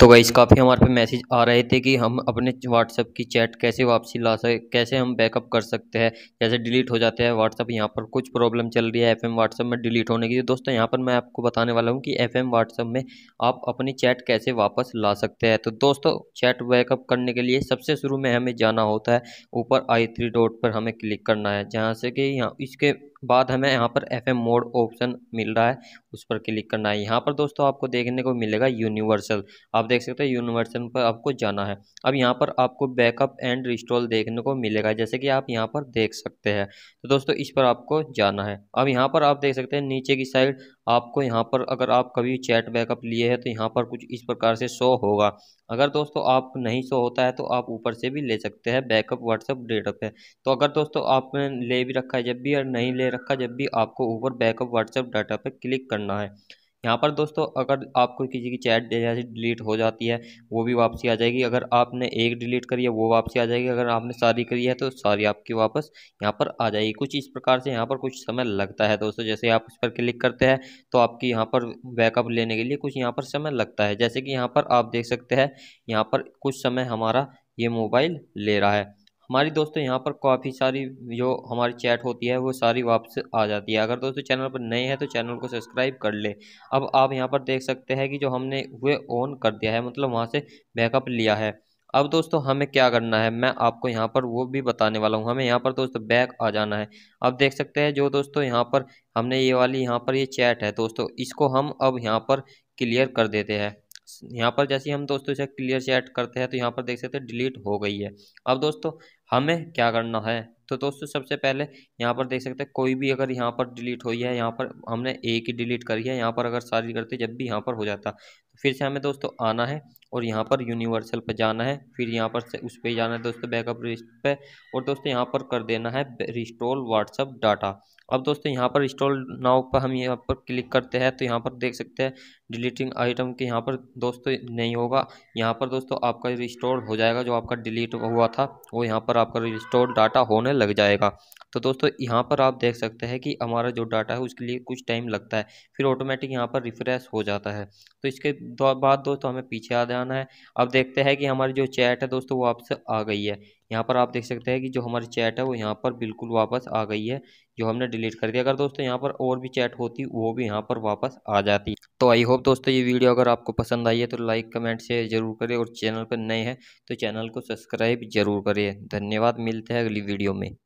तो गाइस काफ़ी हमारे पे मैसेज आ रहे थे कि हम अपने व्हाट्सअप की चैट कैसे वापसी ला सक कैसे हम बैकअप कर सकते हैं जैसे डिलीट हो जाते हैं व्हाट्सअप यहाँ पर कुछ प्रॉब्लम चल रही है एफएम व्हाट्सअप में डिलीट होने की तो दोस्तों यहाँ पर मैं आपको बताने वाला हूँ कि एफएम व्हाट्सअप में आप अपनी चैट कैसे वापस ला सकते हैं तो दोस्तों चैट बैकअप करने के लिए सबसे शुरू में हमें जाना होता है ऊपर आई थ्री डॉट पर हमें क्लिक करना है जहाँ से कि यहाँ इसके बाद हमें यहाँ पर एफ एम मोड ऑप्शन मिल रहा है उस पर क्लिक करना है यहाँ पर दोस्तों आपको देखने को मिलेगा यूनिवर्सल आप देख सकते हैं यूनिवर्सल पर आपको जाना है अब यहाँ पर आपको बैकअप एंड रिस्टॉल देखने को मिलेगा जैसे कि आप यहाँ पर देख सकते हैं तो दोस्तों इस पर आपको जाना है अब यहाँ पर आप देख सकते हैं नीचे की साइड आपको यहाँ पर अगर आप कभी चैट बैकअप लिए हैं तो यहाँ पर कुछ इस प्रकार से शो होगा अगर दोस्तों आप नहीं शो होता है तो आप ऊपर से भी ले सकते हैं बैकअप व्हाट्सअप डेटा पे तो अगर दोस्तों आपने ले भी रखा है जब भी और नहीं ले रखा जब भी आपको ऊपर बैकअप व्हाट्सअप डाटा पर क्लिक करना है यहाँ पर दोस्तों अगर आपको किसी की चैट जैसे डिलीट हो जाती है वो भी वापसी आ जाएगी अगर आपने एक डिलीट करी है वो वापसी आ जाएगी अगर आपने सारी करी है तो सारी आपकी वापस यहाँ पर आ जाएगी कुछ इस प्रकार से यहाँ पर कुछ समय लगता है दोस्तों जैसे आप इस पर क्लिक करते हैं तो आपकी यहाँ पर बैकअप लेने के लिए कुछ यहाँ पर समय लगता है जैसे कि यहाँ पर आप देख सकते हैं यहाँ पर कुछ समय हमारा ये मोबाइल ले रहा है हमारी दोस्तों यहाँ पर काफ़ी सारी जो हमारी चैट होती है वो सारी वापस आ जाती है अगर दोस्तों चैनल पर नए हैं तो चैनल को सब्सक्राइब कर ले अब आप यहाँ पर देख सकते हैं कि जो हमने वे ऑन कर दिया है मतलब वहाँ से बैकअप लिया है अब दोस्तों हमें क्या करना है मैं आपको यहाँ पर वो भी बताने वाला हूँ हमें यहाँ पर दोस्तों बैक आ जाना है अब देख सकते हैं जो दोस्तों यहाँ पर हमने ये वाली यहाँ पर ये चैट है दोस्तों इसको हम अब यहाँ पर क्लियर कर देते हैं यहाँ पर जैसे हम दोस्तों इसे क्लियर से ऐड करते हैं तो यहाँ पर देख सकते हैं डिलीट हो गई है अब दोस्तों हमें क्या करना है तो दोस्तों सबसे पहले यहाँ पर देख सकते हैं कोई भी अगर यहाँ पर डिलीट हुई है यहाँ पर हमने एक ही डिलीट करी है यहाँ पर अगर सारी करते जब भी यहाँ पर हो जाता तो फिर से हमें दोस्तों आना है और यहाँ पर यूनिवर्सल पर जाना है फिर यहाँ पर से उस पर जाना है दोस्तों बैकअप लिस्ट पर और दोस्तों यहाँ पर कर देना है रिस्टोर व्हाट्सअप डाटा अब दोस्तों यहाँ पर इंस्टॉल नाव पर हम यहाँ पर क्लिक करते हैं तो यहाँ पर देख सकते हैं डिलीटिंग आइटम के यहाँ पर दोस्तों नहीं होगा यहाँ पर दोस्तों आपका रिस्टोर हो जाएगा जो आपका डिलीट हुआ था वो यहाँ पर आपका रिस्टोर डाटा होने लग जाएगा तो दोस्तों यहाँ पर आप देख सकते हैं कि हमारा जो डाटा है उसके लिए कुछ टाइम लगता है फिर ऑटोमेटिक यहाँ पर रिफ्रेश हो जाता है तो इसके बाद दोस्तों हमें पीछे आ जाना है अब देखते हैं कि हमारी जो चैट है दोस्तों वो आपसे आ गई है यहाँ पर आप देख सकते हैं कि जो हमारी चैट है वो यहाँ पर बिल्कुल वापस आ गई है जो हमने डिलीट कर दिया अगर दोस्तों यहाँ पर और भी चैट होती वो भी यहाँ पर वापस आ जाती तो आई होप दोस्तों ये वीडियो अगर आपको पसंद आई है तो लाइक कमेंट शेयर ज़रूर करें और चैनल पर नए हैं तो चैनल को सब्सक्राइब जरूर करें धन्यवाद मिलते हैं अगली वीडियो में